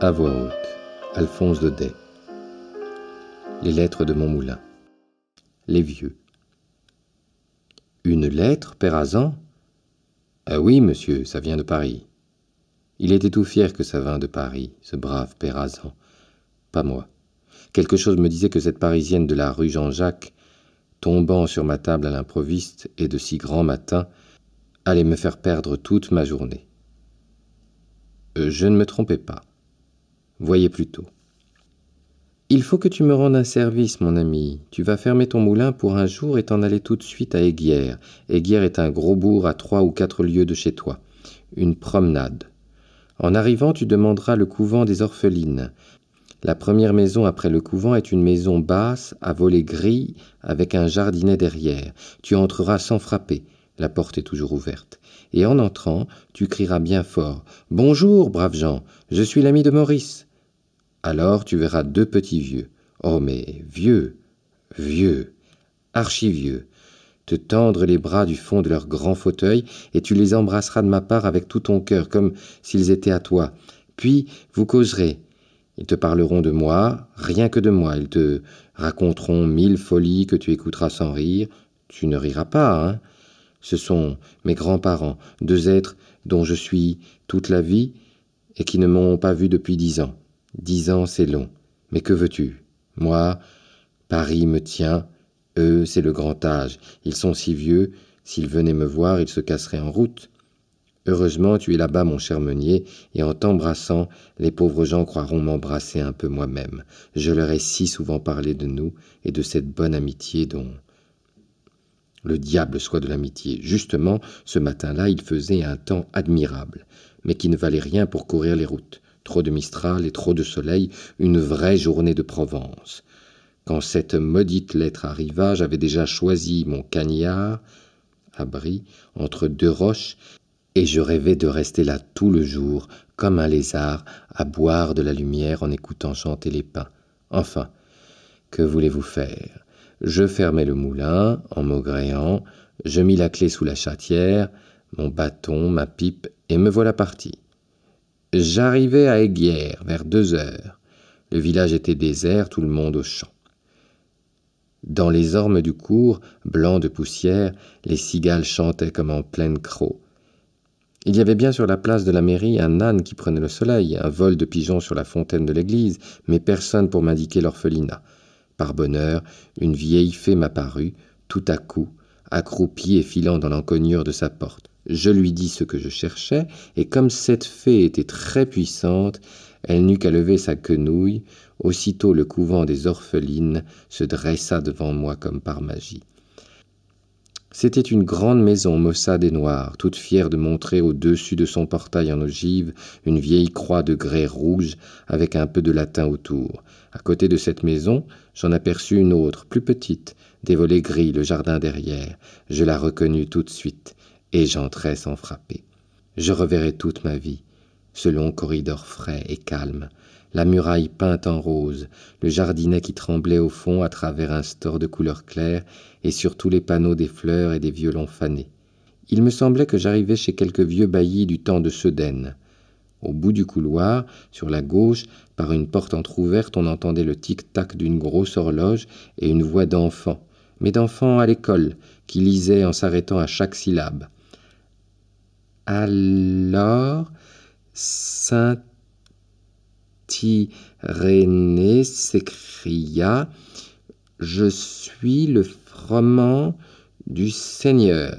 À voix haute, Alphonse Day. Les lettres de mon moulin, Les vieux. Une lettre, père Ah oui, monsieur, ça vient de Paris. Il était tout fier que ça vînt de Paris, ce brave père Pas moi. Quelque chose me disait que cette parisienne de la rue Jean-Jacques, tombant sur ma table à l'improviste et de si grand matin, allait me faire perdre toute ma journée. Euh, je ne me trompais pas. Voyez plutôt. Il faut que tu me rendes un service, mon ami. Tu vas fermer ton moulin pour un jour et t'en aller tout de suite à Aiguière. Aiguière est un gros bourg à trois ou quatre lieues de chez toi. Une promenade. En arrivant, tu demanderas le couvent des orphelines. La première maison après le couvent est une maison basse, à volets gris, avec un jardinet derrière. Tu entreras sans frapper. La porte est toujours ouverte. Et en entrant, tu crieras bien fort. Bonjour, braves gens, je suis l'ami de Maurice. Alors tu verras deux petits vieux, oh mais vieux, vieux, archivieux, te tendre les bras du fond de leur grand fauteuil, et tu les embrasseras de ma part avec tout ton cœur, comme s'ils étaient à toi. Puis vous causerez. Ils te parleront de moi, rien que de moi. Ils te raconteront mille folies que tu écouteras sans rire. Tu ne riras pas, hein Ce sont mes grands-parents, deux êtres dont je suis toute la vie et qui ne m'ont pas vu depuis dix ans. Dix ans, c'est long. Mais que veux-tu Moi, Paris me tient. Eux, c'est le grand âge. Ils sont si vieux, s'ils venaient me voir, ils se casseraient en route. Heureusement, tu es là-bas, mon cher meunier, et en t'embrassant, les pauvres gens croiront m'embrasser un peu moi-même. Je leur ai si souvent parlé de nous et de cette bonne amitié dont. Le diable soit de l'amitié. Justement, ce matin-là, il faisait un temps admirable, mais qui ne valait rien pour courir les routes trop de mistral et trop de soleil, une vraie journée de Provence. Quand cette maudite lettre arriva, j'avais déjà choisi mon cagnard, abri, entre deux roches, et je rêvais de rester là tout le jour, comme un lézard, à boire de la lumière en écoutant chanter les pins. Enfin, que voulez-vous faire Je fermai le moulin, en maugréant, je mis la clé sous la chatière, mon bâton, ma pipe, et me voilà parti. J'arrivai à Aiguière, vers deux heures. Le village était désert, tout le monde aux champs. Dans les ormes du cours, blancs de poussière, les cigales chantaient comme en pleine croc. Il y avait bien sur la place de la mairie un âne qui prenait le soleil, un vol de pigeons sur la fontaine de l'église, mais personne pour m'indiquer l'orphelinat. Par bonheur, une vieille fée m'apparut, tout à coup, accroupie et filant dans l'encoignure de sa porte. Je lui dis ce que je cherchais, et comme cette fée était très puissante, elle n'eut qu'à lever sa quenouille, aussitôt le couvent des orphelines se dressa devant moi comme par magie. C'était une grande maison maussade et noire, toute fière de montrer au-dessus de son portail en ogive une vieille croix de grès rouge avec un peu de latin autour. À côté de cette maison, j'en aperçus une autre, plus petite, des volets gris, le jardin derrière. Je la reconnus tout de suite et j'entrais sans frapper. Je reverrai toute ma vie, ce long corridor frais et calme, la muraille peinte en rose, le jardinet qui tremblait au fond à travers un store de couleur claire et sur tous les panneaux des fleurs et des violons fanés. Il me semblait que j'arrivais chez quelques vieux bailli du temps de Sedaine. Au bout du couloir, sur la gauche, par une porte entr'ouverte, on entendait le tic-tac d'une grosse horloge et une voix d'enfant, mais d'enfant à l'école, qui lisait en s'arrêtant à chaque syllabe. Alors, Saint Irénée s'écria Je suis le froment du Seigneur.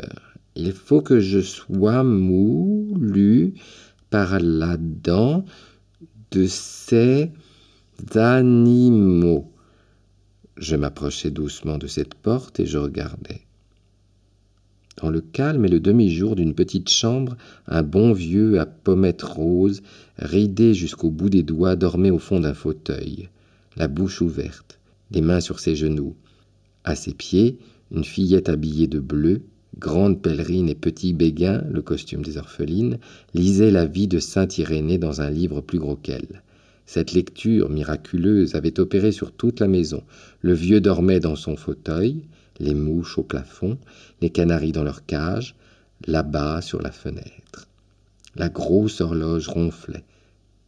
Il faut que je sois moulu par la dent de ces animaux. Je m'approchai doucement de cette porte et je regardai. Dans le calme et le demi-jour d'une petite chambre, un bon vieux à pommettes roses, ridé jusqu'au bout des doigts, dormait au fond d'un fauteuil, la bouche ouverte, les mains sur ses genoux. À ses pieds, une fillette habillée de bleu, grande pèlerine et petit béguin, le costume des orphelines, lisait la vie de saint Irénée dans un livre plus gros qu'elle. Cette lecture miraculeuse avait opéré sur toute la maison. Le vieux dormait dans son fauteuil, les mouches au plafond, les canaris dans leur cage, là-bas sur la fenêtre. La grosse horloge ronflait.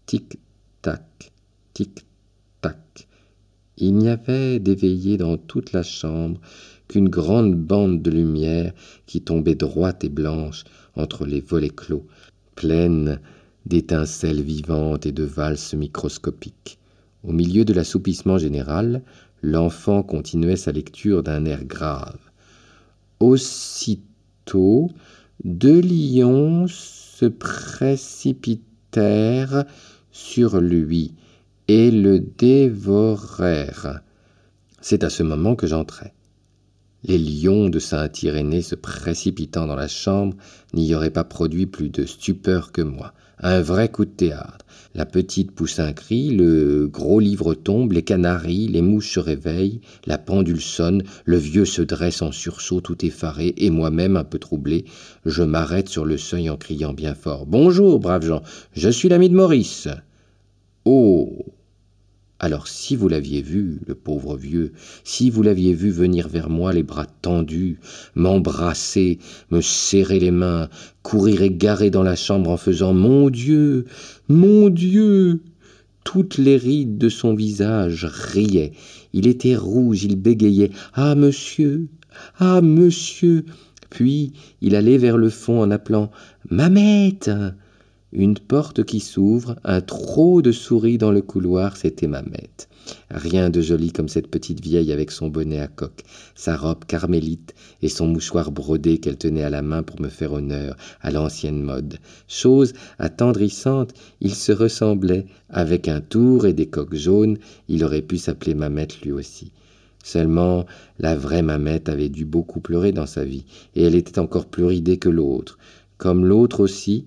Tic-tac, tic-tac. Il n'y avait d'éveillé dans toute la chambre qu'une grande bande de lumière qui tombait droite et blanche entre les volets clos, pleine d'étincelles vivantes et de valses microscopiques. Au milieu de l'assoupissement général, L'enfant continuait sa lecture d'un air grave. Aussitôt, deux lions se précipitèrent sur lui et le dévorèrent. C'est à ce moment que j'entrai. Les lions de Saint-Irénée se précipitant dans la chambre n'y auraient pas produit plus de stupeur que moi. Un vrai coup de théâtre. La petite pousse un cri, le gros livre tombe, les canaris, les mouches se réveillent, la pendule sonne, le vieux se dresse en sursaut tout effaré, et moi-même un peu troublé, je m'arrête sur le seuil en criant bien fort. Bonjour, brave Jean, je suis l'ami de Maurice. Oh. Alors si vous l'aviez vu, le pauvre vieux, si vous l'aviez vu venir vers moi les bras tendus, m'embrasser, me serrer les mains, courir égaré dans la chambre en faisant Mon Dieu, mon Dieu toutes les rides de son visage riaient. Il était rouge, il bégayait. Ah, monsieur Ah, monsieur Puis il allait vers le fond en appelant Mamette une porte qui s'ouvre, un trop de souris dans le couloir, c'était Mamette. Rien de joli comme cette petite vieille avec son bonnet à coque, sa robe carmélite et son mouchoir brodé qu'elle tenait à la main pour me faire honneur, à l'ancienne mode. Chose attendrissante, il se ressemblait. Avec un tour et des coques jaunes, il aurait pu s'appeler Mamette lui aussi. Seulement, la vraie Mamette avait dû beaucoup pleurer dans sa vie, et elle était encore plus ridée que l'autre. Comme l'autre aussi,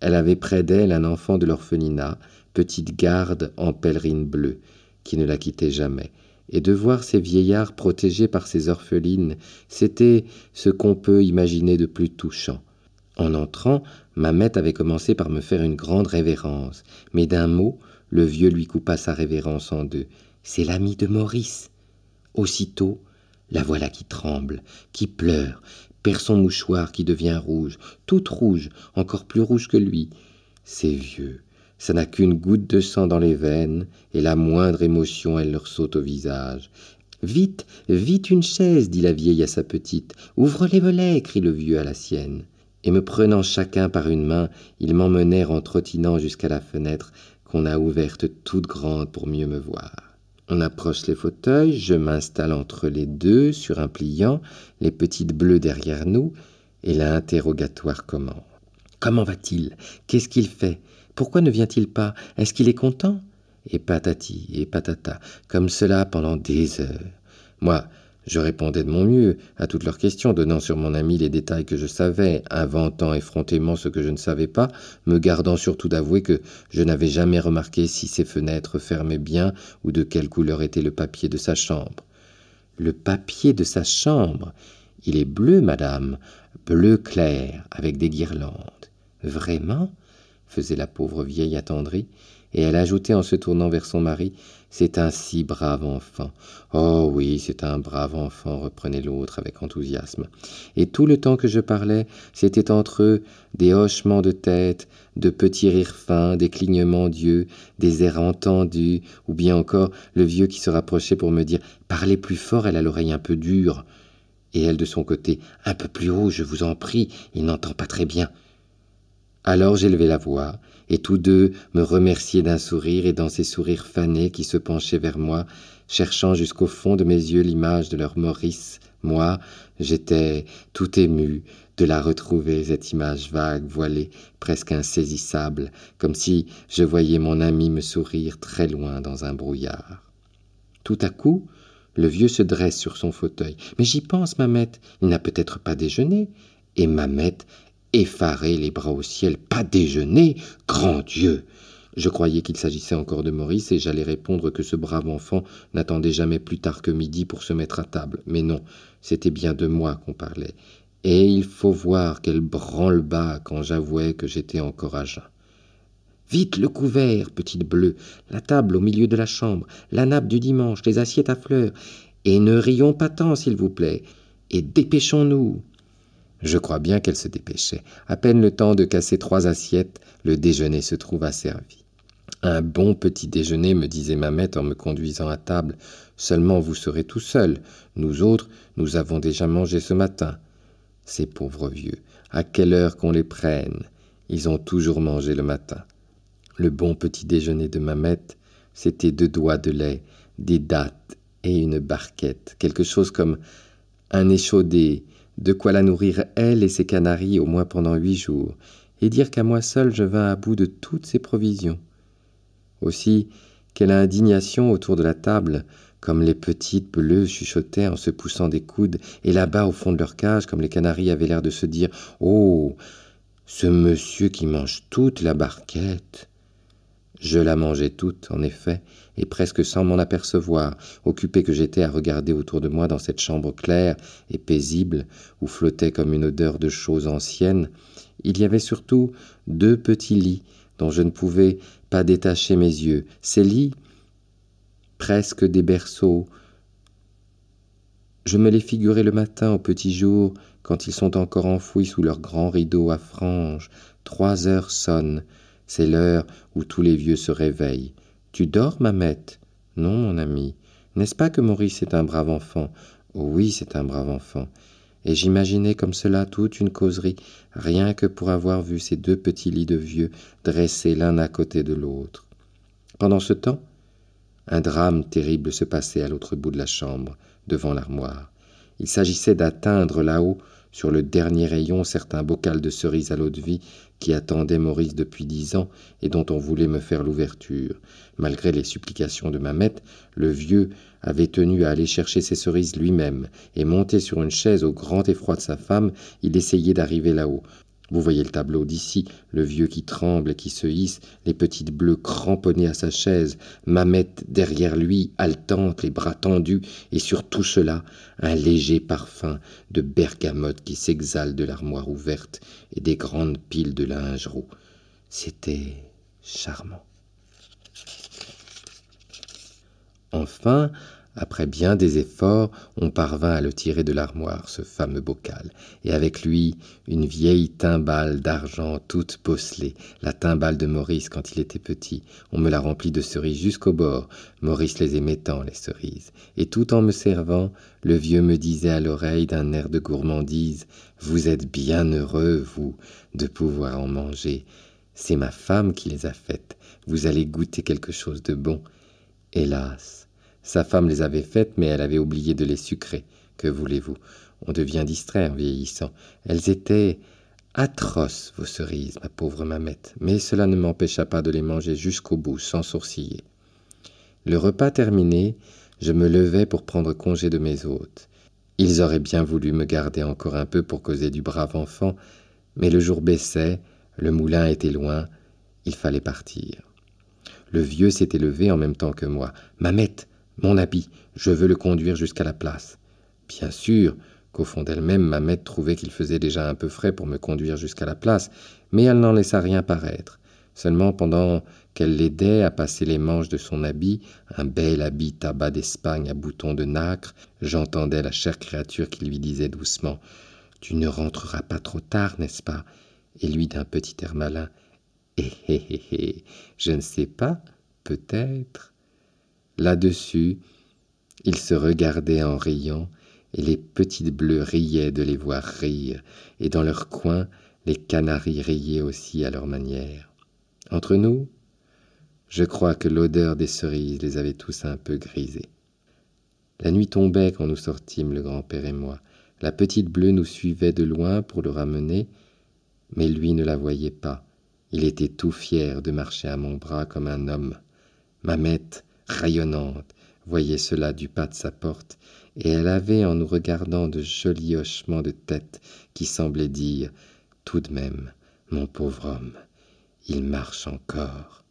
elle avait près d'elle un enfant de l'orphelinat, petite garde en pèlerine bleue, qui ne la quittait jamais. Et de voir ces vieillards protégés par ces orphelines, c'était ce qu'on peut imaginer de plus touchant. En entrant, Mamette avait commencé par me faire une grande révérence, mais d'un mot, le vieux lui coupa sa révérence en deux. C'est l'ami de Maurice. Aussitôt, la voilà qui tremble, qui pleure, perd son mouchoir qui devient rouge, toute rouge, encore plus rouge que lui. C'est vieux, ça n'a qu'une goutte de sang dans les veines, et la moindre émotion, elle leur saute au visage. Vite, vite une chaise, dit la vieille à sa petite. Ouvre les volets, crie le vieux à la sienne. Et me prenant chacun par une main, ils m'emmenèrent en trottinant jusqu'à la fenêtre qu'on a ouverte toute grande pour mieux me voir. On approche les fauteuils, je m'installe entre les deux sur un pliant, les petites bleues derrière nous, et l'interrogatoire commence. Comment va-t-il Qu'est-ce qu'il fait Pourquoi ne vient-il pas Est-ce qu'il est content Et patati et patata, comme cela pendant des heures. Moi, je répondais de mon mieux à toutes leurs questions, donnant sur mon ami les détails que je savais, inventant effrontément ce que je ne savais pas, me gardant surtout d'avouer que je n'avais jamais remarqué si ses fenêtres fermaient bien ou de quelle couleur était le papier de sa chambre. Le papier de sa chambre Il est bleu, madame, bleu clair, avec des guirlandes. Vraiment faisait la pauvre vieille attendrie. Et elle ajoutait en se tournant vers son mari C'est un si brave enfant. Oh oui, c'est un brave enfant, reprenait l'autre avec enthousiasme. Et tout le temps que je parlais, c'était entre eux des hochements de tête, de petits rires fins, des clignements d'yeux, des airs entendus, ou bien encore le vieux qui se rapprochait pour me dire Parlez plus fort, elle a l'oreille un peu dure. Et elle de son côté Un peu plus haut, je vous en prie, il n'entend pas très bien. Alors j'élevai la voix, et tous deux me remerciaient d'un sourire et dans ces sourires fanés qui se penchaient vers moi, cherchant jusqu'au fond de mes yeux l'image de leur Maurice, moi, j'étais tout ému de la retrouver, cette image vague, voilée, presque insaisissable, comme si je voyais mon ami me sourire très loin dans un brouillard. Tout à coup, le vieux se dresse sur son fauteuil. Mais j'y pense, Mamette, il n'a peut-être pas déjeuné. Et Mamette effaré, les bras au ciel. Pas déjeuner Grand Dieu je croyais qu'il s'agissait encore de Maurice et j'allais répondre que ce brave enfant n'attendait jamais plus tard que midi pour se mettre à table. Mais non, c'était bien de moi qu'on parlait. Et il faut voir qu'elle branle-bas quand j'avouais que j'étais encore à jeun. Vite le couvert, petite bleue, la table au milieu de la chambre, la nappe du dimanche, les assiettes à fleurs. Et ne rions pas tant, s'il vous plaît. Et dépêchons-nous. Je crois bien qu'elle se dépêchait. À peine le temps de casser trois assiettes, le déjeuner se trouva servi. Un bon petit déjeuner, me disait Mamette en me conduisant à table. Seulement vous serez tout seul. Nous autres, nous avons déjà mangé ce matin. Ces pauvres vieux, à quelle heure qu'on les prenne Ils ont toujours mangé le matin. Le bon petit déjeuner de Mamette, c'était deux doigts de lait, des dattes et une barquette, quelque chose comme un échaudé de quoi la nourrir elle et ses canaris au moins pendant huit jours, et dire qu'à moi seul je vins à bout de toutes ses provisions. Aussi, quelle indignation autour de la table, comme les petites bleues chuchotaient en se poussant des coudes, et là-bas au fond de leur cage, comme les canaris avaient l'air de se dire Oh ce monsieur qui mange toute la barquette je la mangeais toute, en effet, et presque sans m'en apercevoir, occupé que j'étais à regarder autour de moi dans cette chambre claire et paisible, où flottait comme une odeur de choses anciennes, il y avait surtout deux petits lits dont je ne pouvais pas détacher mes yeux. Ces lits, presque des berceaux, je me les figurais le matin au petit jour, quand ils sont encore enfouis sous leurs grands rideaux à franges. Trois heures sonnent, c'est l'heure où tous les vieux se réveillent. Tu dors, Mamette Non, mon ami. N'est-ce pas que Maurice est un brave enfant oh, Oui, c'est un brave enfant. Et j'imaginais comme cela toute une causerie, rien que pour avoir vu ces deux petits lits de vieux dressés l'un à côté de l'autre. Pendant ce temps, un drame terrible se passait à l'autre bout de la chambre, devant l'armoire. Il s'agissait d'atteindre là-haut sur le dernier rayon, certains bocal de cerises à l'eau de vie qui attendait Maurice depuis dix ans et dont on voulait me faire l'ouverture. Malgré les supplications de Mamette, le vieux avait tenu à aller chercher ses cerises lui-même, et monté sur une chaise au grand effroi de sa femme, il essayait d'arriver là-haut. Vous voyez le tableau d'ici, le vieux qui tremble et qui se hisse, les petites bleues cramponnées à sa chaise, Mamette derrière lui, haletante, les bras tendus, et sur tout cela, un léger parfum de bergamote qui s'exhale de l'armoire ouverte et des grandes piles de linge roux. C'était charmant. Enfin, après bien des efforts, on parvint à le tirer de l'armoire, ce fameux bocal, et avec lui une vieille timbale d'argent toute bosselée, la timbale de Maurice quand il était petit. On me la remplit de cerises jusqu'au bord, Maurice les aimait tant, les cerises. Et tout en me servant, le vieux me disait à l'oreille d'un air de gourmandise Vous êtes bien heureux, vous, de pouvoir en manger. C'est ma femme qui les a faites. Vous allez goûter quelque chose de bon. Hélas sa femme les avait faites, mais elle avait oublié de les sucrer. Que voulez-vous On devient distrait en vieillissant. Elles étaient atroces, vos cerises, ma pauvre mamette, mais cela ne m'empêcha pas de les manger jusqu'au bout, sans sourciller. Le repas terminé, je me levai pour prendre congé de mes hôtes. Ils auraient bien voulu me garder encore un peu pour causer du brave enfant, mais le jour baissait, le moulin était loin, il fallait partir. Le vieux s'était levé en même temps que moi. Mamette, mon habit, je veux le conduire jusqu'à la place. Bien sûr qu'au fond d'elle-même, ma trouvait qu'il faisait déjà un peu frais pour me conduire jusqu'à la place, mais elle n'en laissa rien paraître. Seulement, pendant qu'elle l'aidait à passer les manches de son habit, un bel habit tabac d'Espagne à boutons de nacre, j'entendais la chère créature qui lui disait doucement Tu ne rentreras pas trop tard, n'est-ce pas Et lui d'un petit air malin Eh hé, eh, hé, eh, hé, eh, je ne sais pas, peut-être. Là-dessus, ils se regardaient en riant, et les petites bleues riaient de les voir rire, et dans leur coin, les canaris riaient aussi à leur manière. Entre nous, je crois que l'odeur des cerises les avait tous un peu grisés. La nuit tombait quand nous sortîmes, le grand-père et moi. La petite bleue nous suivait de loin pour le ramener, mais lui ne la voyait pas. Il était tout fier de marcher à mon bras comme un homme. Mamette, rayonnante, voyait cela du pas de sa porte, et elle avait en nous regardant de jolis hochements de tête qui semblaient dire Tout de même, mon pauvre homme, il marche encore.